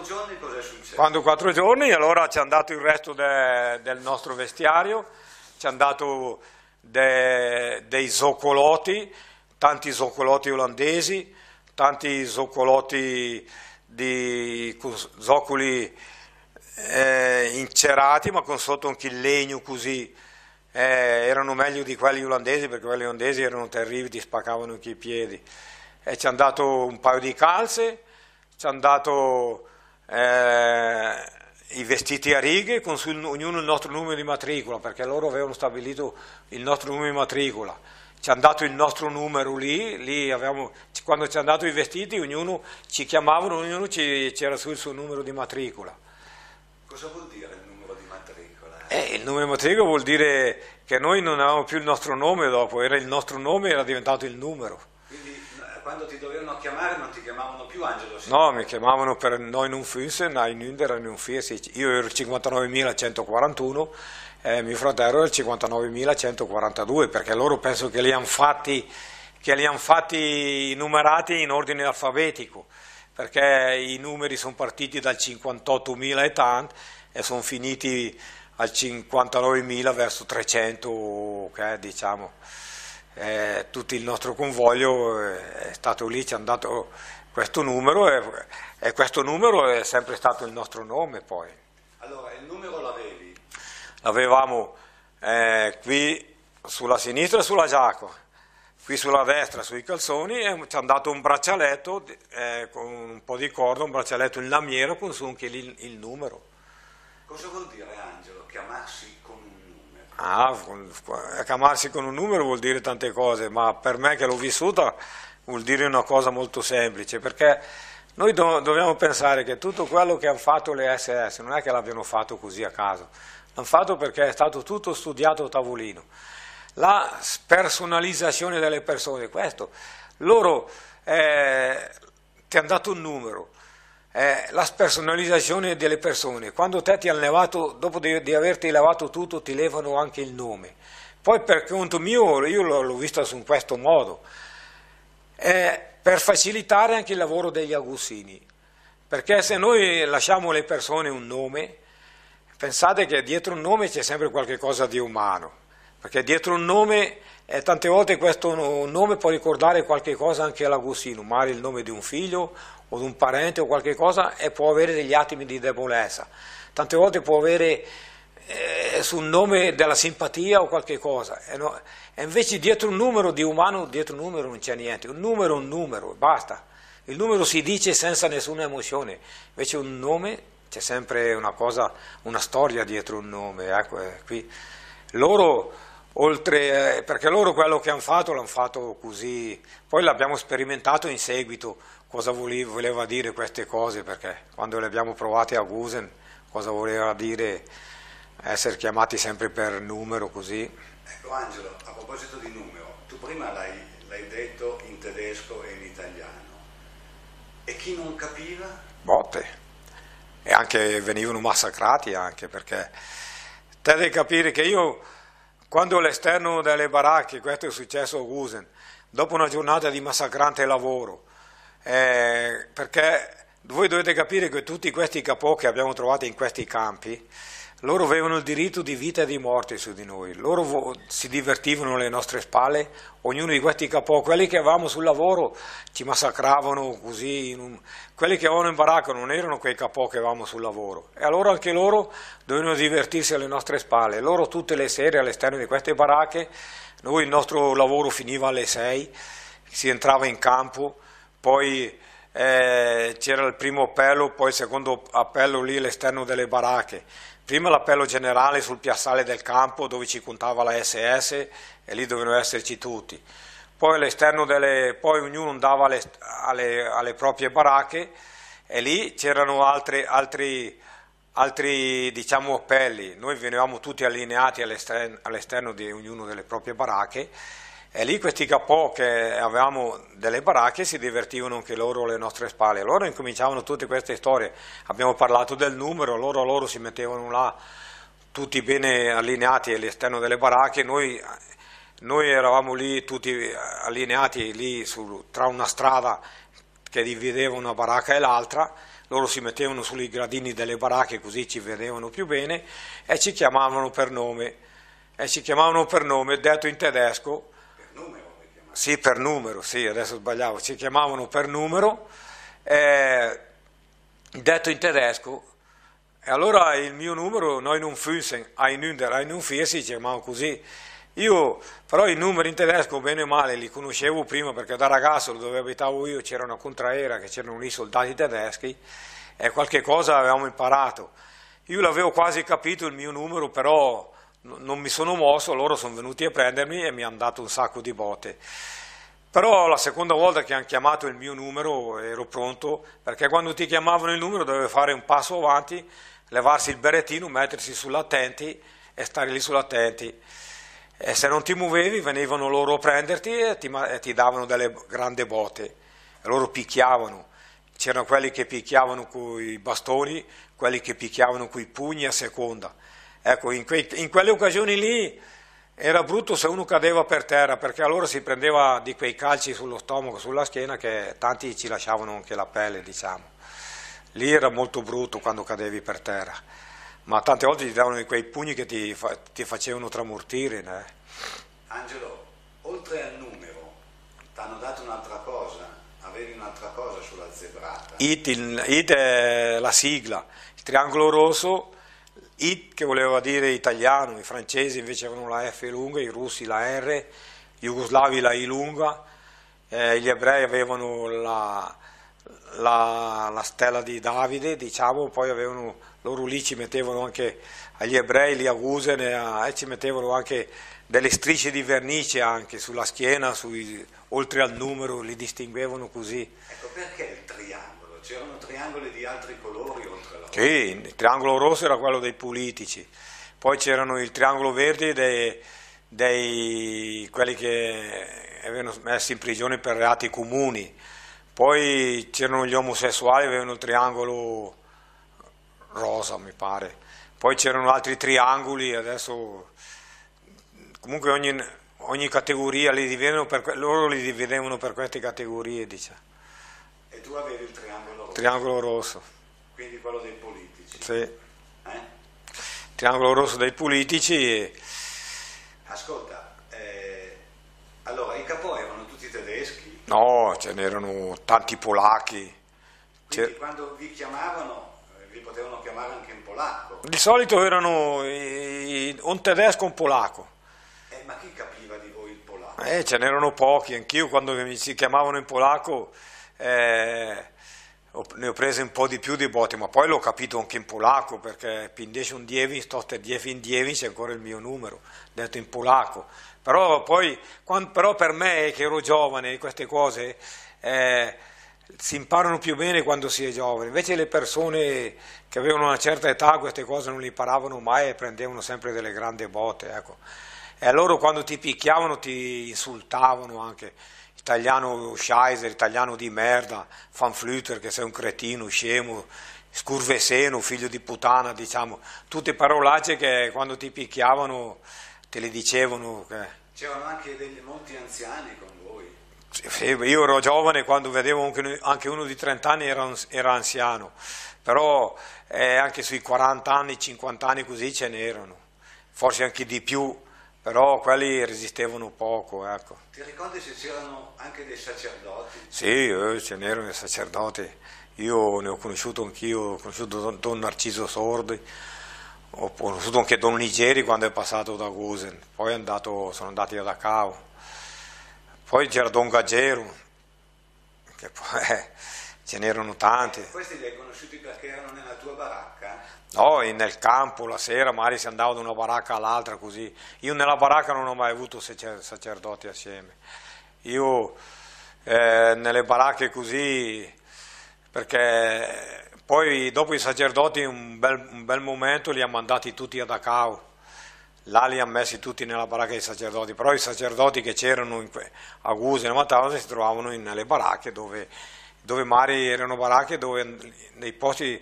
quattro giorni cosa è successo? Quando quattro giorni, allora ci hanno dato il resto de, del nostro vestiario, ci hanno dato de, dei zoccolotti, tanti zoccolotti olandesi, tanti zoccolotti di zoccoli eh, incerati, ma con sotto anche il legno così. Eh, erano meglio di quelli olandesi perché quelli olandesi erano terribili, ti spaccavano anche i piedi. E ci hanno dato un paio di calze, ci hanno dato eh, i vestiti a righe con su, ognuno il nostro numero di matricola, perché loro avevano stabilito il nostro numero di matricola. Ci hanno dato il nostro numero lì, lì avevamo, quando ci hanno dato i vestiti ognuno ci chiamavano, ognuno ci, c'era sul suo numero di matricola. Cosa vuol dire il numero di matricola? Eh, il numero di matricola vuol dire che noi non avevamo più il nostro nome dopo, era il nostro nome e era diventato il numero. Quindi eh, quando ti dovevano chiamare non ti chiamavano più Angelo Silvestri. No, mi chiamavano per Noi non fisse, Nein Ünder, non fisse. Io ero il 59.141 e mio fratello era il 59.142, perché loro penso che li hanno fatti, han fatti numerati in ordine alfabetico, perché i numeri sono partiti dal 58.000 e tanto e sono finiti al 59.000 verso 300, che okay, diciamo. Eh, tutto il nostro convoglio eh, è stato lì, ci hanno dato questo numero è, è, questo numero è sempre stato il nostro nome poi. Allora, il numero l'avevi? L'avevamo eh, qui sulla sinistra e sulla giacca qui sulla destra sui calzoni e ci hanno dato un braccialetto eh, con un po' di corda, un braccialetto in lamiera con su anche lì il, numero. Cosa vuol dire Angelo, chiamarsi con un numero? Ah, chiamarsi con un numero vuol dire tante cose, ma per me che l'ho vissuta vuol dire una cosa molto semplice, perché noi do- dobbiamo pensare che tutto quello che hanno fatto le SS non è che l'abbiano fatto così a caso, l'hanno fatto perché è stato tutto studiato a tavolino. La spersonalizzazione delle persone, questo, loro eh, ti hanno dato un numero, eh, la spersonalizzazione delle persone, quando te ti hanno levato, dopo di, di averti levato tutto, ti levano anche il nome. Poi per conto mio, io l'ho, l'ho vista su questo modo, eh, per facilitare anche il lavoro degli agussini, perché se noi lasciamo alle persone un nome, pensate che dietro un nome c'è sempre qualcosa di umano, perché dietro un nome, eh, tante volte questo nome può ricordare qualche cosa anche all'agussino, magari il nome di un figlio o di un parente o qualche cosa, e può avere degli attimi di debolezza, tante volte può avere eh, su un nome della simpatia o qualche cosa, eh, no? e invece dietro un numero di umano, dietro un numero non c'è niente, un numero è un numero, basta. Il numero si dice senza nessuna emozione, invece un nome c'è sempre una cosa, una storia dietro un nome. Ecco, eh, qui. Loro, oltre, eh, perché loro quello che hanno fatto l'hanno fatto così, poi l'abbiamo sperimentato in seguito cosa voleva dire queste cose, perché quando le abbiamo provate a Gusen cosa voleva dire essere chiamati sempre per numero così. Ecco Angelo, a proposito di numero, tu prima l'hai, detto in tedesco e in italiano, e chi non capiva? Botte, e anche venivano massacrati anche perché te devi capire che io quando all'esterno delle baracche, questo è successo a Gusen, dopo una giornata di massacrante lavoro, eh, perché voi dovete capire che tutti questi capò che abbiamo trovato in questi campi, loro avevano il diritto di vita e di morte su di noi, loro vo- si divertivano alle nostre spalle, ognuno di questi capò, quelli che avevamo sul lavoro ci massacravano così, un... quelli che avevano in baracca non erano quei capò che avevamo sul lavoro e allora anche loro dovevano divertirsi alle nostre spalle, loro tutte le sere all'esterno di queste baracche, noi il nostro lavoro finiva alle 6, si entrava in campo, poi eh, c'era il primo appello, poi il secondo appello lì all'esterno delle baracche Prima l'appello generale sul piazzale del campo dove ci contava la SS e lì dovevano esserci tutti. Poi, delle, poi ognuno andava alle, alle, alle, proprie baracche e lì c'erano altri, altri, altri diciamo, appelli. Noi venivamo tutti allineati all'esterno, all'esterno di ognuno delle proprie baracche e lì questi capo che avevamo delle baracche si divertivano anche loro alle nostre spalle. Loro incominciavano tutte queste storie, abbiamo parlato del numero, loro, loro si mettevano là tutti bene allineati all'esterno delle baracche, noi, noi eravamo lì tutti allineati lì su, tra una strada che divideva una baracca e l'altra, loro si mettevano sui gradini delle baracche così ci vedevano più bene e ci chiamavano per nome, e ci chiamavano per nome detto in tedesco sì, per numero, sì, adesso sbagliavo, ci chiamavano per numero, eh, detto in tedesco, e allora il mio numero, noi non füssen, ein under, ein unfie, si chiamavano così. Io però i numeri in tedesco bene o male li conoscevo prima perché da ragazzo dove abitavo io c'era una contraera che c'erano lì soldati tedeschi e qualche cosa avevamo imparato. Io l'avevo quasi capito il mio numero però non mi sono mosso, loro sono venuti a prendermi e mi hanno dato un sacco di botte. Però la seconda volta che hanno chiamato il mio numero ero pronto, perché quando ti chiamavano il numero dovevi fare un passo avanti, levarsi il berettino, mettersi sull'attenti e stare lì sull'attenti. E se non ti muovevi venivano loro a prenderti e ti, e ti davano delle grandi botte. E loro picchiavano. C'erano quelli che picchiavano con i bastoni, quelli che picchiavano con i pugni a seconda. Ecco, in, quei, in quelle occasioni lì era brutto se uno cadeva per terra, perché allora si prendeva di quei calci sullo stomaco, sulla schiena, che tanti ci lasciavano anche la pelle, diciamo. Lì era molto brutto quando cadevi per terra, ma tante volte ti davano quei pugni che ti, ti facevano tramortire. Né? Eh. Angelo, oltre al numero, ti hanno dato un'altra cosa, avevi un'altra cosa sulla zebrata. IT, il, IT è la sigla, il triangolo rosso It che voleva dire italiano, i francesi invece avevano la F lunga, i russi la R, i jugoslavi la I lunga, eh, gli ebrei avevano la, la, la, stella di Davide, diciamo, poi avevano, loro lì ci mettevano anche agli ebrei, lì a Gusen e eh, ci mettevano anche delle strisce di vernice anche sulla schiena, sui, oltre al numero, li distinguevano così. Ecco perché il triangolo? C'erano triangoli di altri colori? Sì, il triangolo rosso era quello dei politici, poi c'erano il triangolo verde dei, dei quelli che avevano messo in prigione per reati comuni, poi c'erano gli omosessuali, avevano il triangolo rosa mi pare, poi c'erano altri triangoli, adesso comunque ogni, ogni categoria li dividevano per, loro li dividevano per queste categorie diciamo. E tu avevi il triangolo rosso? Triangolo rosso quindi quello dei politici. Sì. Eh? Triangolo rosso dei politici. Ascolta, eh, allora i capo erano tutti tedeschi? No, ce n'erano tanti polacchi. Quindi quando vi chiamavano eh, vi potevano chiamare anche in polacco? Di solito erano i, un tedesco e un polacco. Eh, ma chi capiva di voi il polacco? Eh, ce n'erano pochi, anch'io quando mi si chiamavano in polacco... Eh, ne ho prese un po' di più di botte, ma poi l'ho capito anche in polacco, perché Pindesium Dievin, Stotter Dievin Dievin c'è ancora il mio numero, detto in polacco. Però, poi, quando, però per me, che ero giovane, queste cose eh, si imparano più bene quando si è giovane. Invece le persone che avevano una certa età queste cose non le imparavano mai e prendevano sempre delle grandi botte. Ecco. E loro quando ti picchiavano ti insultavano anche italiano Scheiser, italiano di merda, Fanfluter che sei un cretino, scemo, scurveseno, figlio di puttana, diciamo, tutte parolacce che quando ti picchiavano te le dicevano. Che... C'erano anche degli, molti anziani con voi. Sì, io ero giovane quando vedevo anche uno di 30 anni era, era anziano, però eh, anche sui 40 anni, 50 anni così ce n'erano, forse anche di più però quelli resistevano poco. Ecco. Ti ricordi se c'erano anche dei sacerdoti? Sì, eh, ce n'erano dei sacerdoti, io ne ho conosciuto anch'io, ho conosciuto Don Narciso Sordi, ho conosciuto anche Don Nigeri quando è passato da Gosen, poi andato, sono andati da Acao, poi c'era Don Gaggero, che poi eh, ce n'erano tanti. Eh, questi li hai conosciuti perché erano nella tua baracca? Oh, no, nel campo la sera magari si andava da una baracca all'altra così. Io nella baracca non ho mai avuto sacerdoti assieme. Io eh, nelle baracche così, perché poi dopo i sacerdoti un bel, un bel momento li ha mandati tutti a Dachau. Là li ha messi tutti nella baracca dei sacerdoti, però i sacerdoti che c'erano a Guse e a Matausa si trovavano in, nelle baracche dove, dove magari erano baracche dove nei posti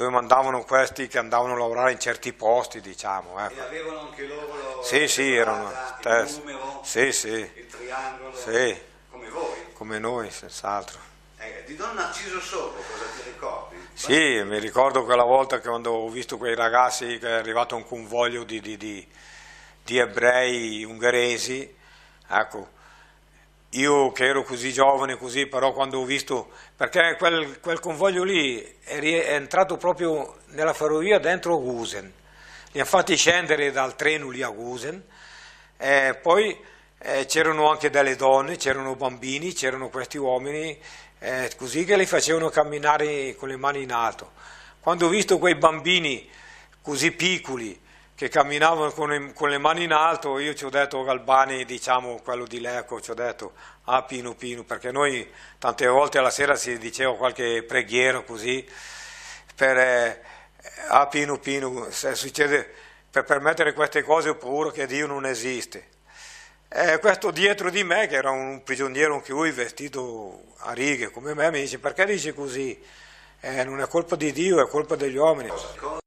dove mandavano questi che andavano a lavorare in certi posti, diciamo. Ecco. E avevano anche loro sì, sì, erano, il numero, sì, sì. il triangolo, sì. come voi. Come noi, senz'altro. Eh, di Don Narciso Sopo cosa ti ricordi? Sì, mi ricordo quella volta che quando ho visto quei ragazzi che è arrivato un convoglio di, di, di, di ebrei ungheresi, ecco, io che ero così giovane, così, però quando ho visto, perché quel, quel convoglio lì è, è, entrato proprio nella ferrovia dentro Gusen, li hanno fatti scendere dal treno lì a Gusen, eh, poi eh, c'erano anche delle donne, c'erano bambini, c'erano questi uomini, eh, così che li facevano camminare con le mani in alto. Quando ho visto quei bambini così piccoli, che camminavano con, con, le mani in alto, io ci ho detto oh, Galbani, diciamo quello di Leco, ci ho detto ah Pino Pino, perché noi tante volte alla sera si diceva qualche preghiera così, per eh, ah Pino Pino, succede, per permettere queste cose ho paura che Dio non esiste. E questo dietro di me, che era un prigioniero anche lui, vestito a righe come me, mi dice perché dici così? Eh, non è colpa di Dio, è colpa degli uomini. Cosa?